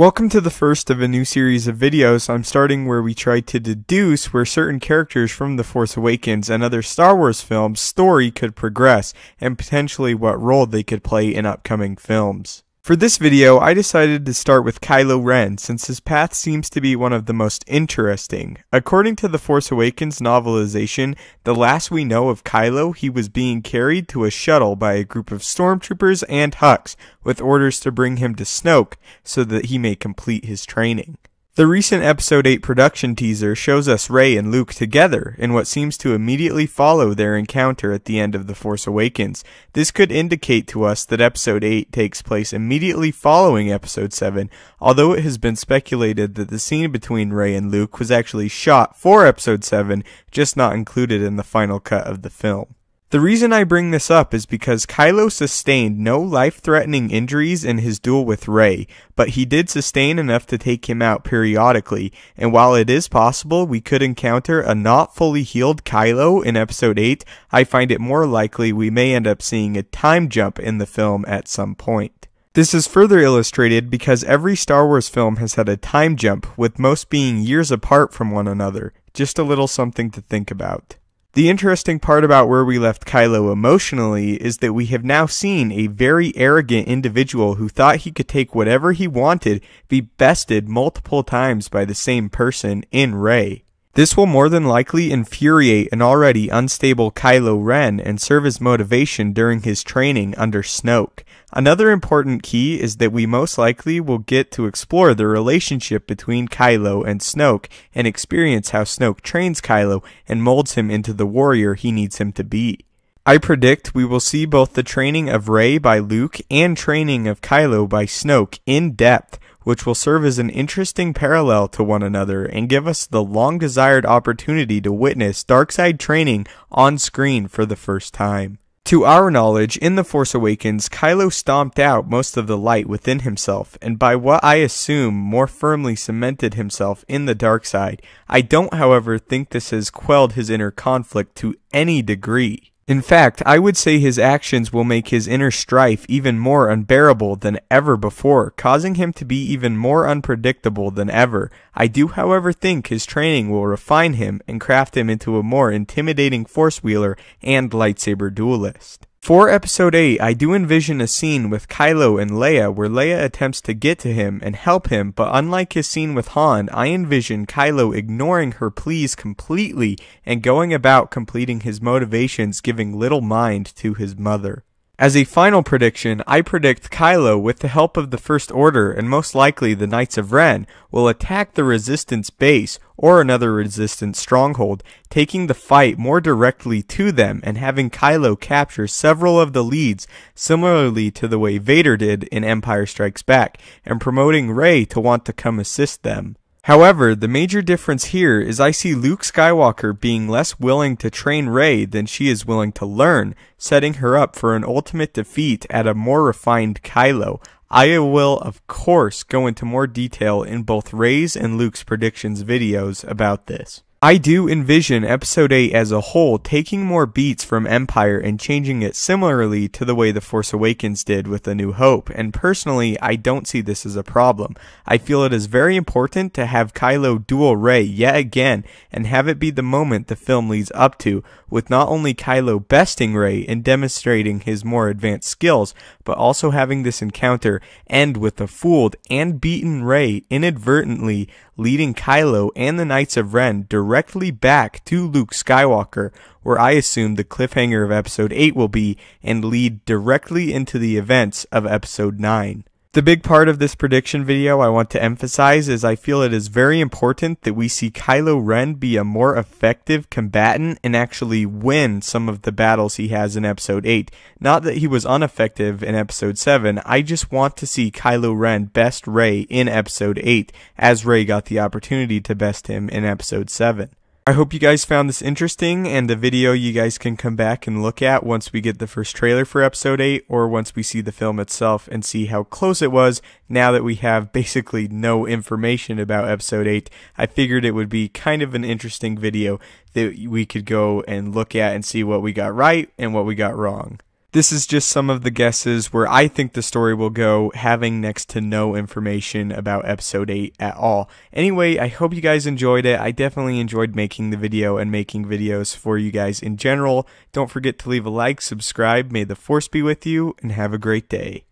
Welcome to the first of a new series of videos I'm starting where we try to deduce where certain characters from The Force Awakens and other Star Wars films' story could progress, and potentially what role they could play in upcoming films. For this video, I decided to start with Kylo Ren since his path seems to be one of the most interesting. According to the Force Awakens novelization, the last we know of Kylo, he was being carried to a shuttle by a group of stormtroopers and Hux, with orders to bring him to Snoke so that he may complete his training. The recent Episode 8 production teaser shows us Rey and Luke together in what seems to immediately follow their encounter at the end of The Force Awakens. This could indicate to us that Episode 8 takes place immediately following Episode 7, although it has been speculated that the scene between Rey and Luke was actually shot for Episode 7, just not included in the final cut of the film. The reason I bring this up is because Kylo sustained no life threatening injuries in his duel with Rey, but he did sustain enough to take him out periodically, and while it is possible we could encounter a not fully healed Kylo in Episode 8, I find it more likely we may end up seeing a time jump in the film at some point. This is further illustrated because every Star Wars film has had a time jump, with most being years apart from one another. Just a little something to think about. The interesting part about where we left Kylo emotionally is that we have now seen a very arrogant individual who thought he could take whatever he wanted be bested multiple times by the same person in Rey. This will more than likely infuriate an already unstable Kylo Ren and serve as motivation during his training under Snoke. Another important key is that we most likely will get to explore the relationship between Kylo and Snoke and experience how Snoke trains Kylo and molds him into the warrior he needs him to be. I predict we will see both the training of Rey by Luke and training of Kylo by Snoke in depth which will serve as an interesting parallel to one another and give us the long desired opportunity to witness Darkseid training on screen for the first time. To our knowledge, in The Force Awakens, Kylo stomped out most of the light within himself, and by what I assume, more firmly cemented himself in the dark side. I don't, however, think this has quelled his inner conflict to any degree. In fact, I would say his actions will make his inner strife even more unbearable than ever before, causing him to be even more unpredictable than ever. I do, however, think his training will refine him and craft him into a more intimidating force wielder and lightsaber duelist. For episode 8, I do envision a scene with Kylo and Leia where Leia attempts to get to him and help him, but unlike his scene with Han, I envision Kylo ignoring her pleas completely and going about completing his motivations, giving little mind to his mother. As a final prediction, I predict Kylo, with the help of the First Order and most likely the Knights of Ren, will attack the Resistance base or another Resistance stronghold, taking the fight more directly to them and having Kylo capture several of the leads, similarly to the way Vader did in Empire Strikes Back, and promoting Rey to want to come assist them. However, the major difference here is I see Luke Skywalker being less willing to train Rey than she is willing to learn, setting her up for an ultimate defeat at a more refined Kylo. I will, of course, go into more detail in both Rey's and Luke's predictions videos about this. I do envision Episode 8 as a whole taking more beats from Empire and changing it similarly to the way The Force Awakens did with A New Hope, and personally, I don't see this as a problem. I feel it is very important to have Kylo duel Rey yet again and have it be the moment the film leads up to, with not only Kylo besting Rey and demonstrating his more advanced skills, but also having this encounter end with a fooled and beaten Rey inadvertently leading Kylo and the Knights of Ren directly back to Luke Skywalker, where I assume the cliffhanger of Episode 8 will be, and lead directly into the events of Episode 9. The big part of this prediction video I want to emphasize is I feel it is very important that we see Kylo Ren be a more effective combatant and actually win some of the battles he has in episode 8. Not that he was ineffective in episode 7, I just want to see Kylo Ren best Rey in episode 8 as Rey got the opportunity to best him in episode 7. I hope you guys found this interesting and the video you guys can come back and look at once we get the first trailer for episode 8 or once we see the film itself and see how close it was now that we have basically no information about episode 8. I figured it would be kind of an interesting video that we could go and look at and see what we got right and what we got wrong. This is just some of the guesses where I think the story will go, having next to no information about episode 8 at all. Anyway, I hope you guys enjoyed it. I definitely enjoyed making the video and making videos for you guys in general. Don't forget to leave a like, subscribe, may the force be with you, and have a great day.